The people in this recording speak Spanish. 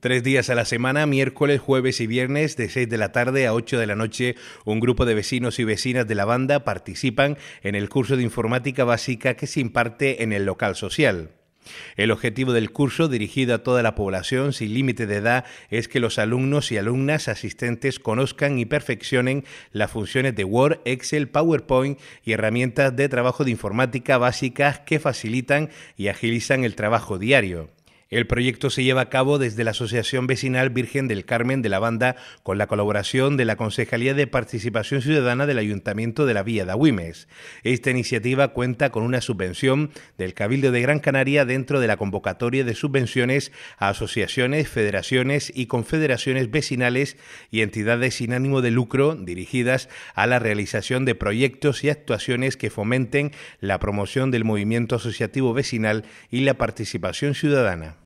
Tres días a la semana, miércoles, jueves y viernes, de 6 de la tarde a 8 de la noche, un grupo de vecinos y vecinas de la banda participan en el curso de informática básica que se imparte en el local social. El objetivo del curso, dirigido a toda la población sin límite de edad, es que los alumnos y alumnas asistentes conozcan y perfeccionen las funciones de Word, Excel, PowerPoint y herramientas de trabajo de informática básicas que facilitan y agilizan el trabajo diario. El proyecto se lleva a cabo desde la Asociación Vecinal Virgen del Carmen de la Banda con la colaboración de la Concejalía de Participación Ciudadana del Ayuntamiento de la Villa de Agüimes. Esta iniciativa cuenta con una subvención del Cabildo de Gran Canaria dentro de la convocatoria de subvenciones a asociaciones, federaciones y confederaciones vecinales y entidades sin ánimo de lucro dirigidas a la realización de proyectos y actuaciones que fomenten la promoción del movimiento asociativo vecinal y la participación ciudadana.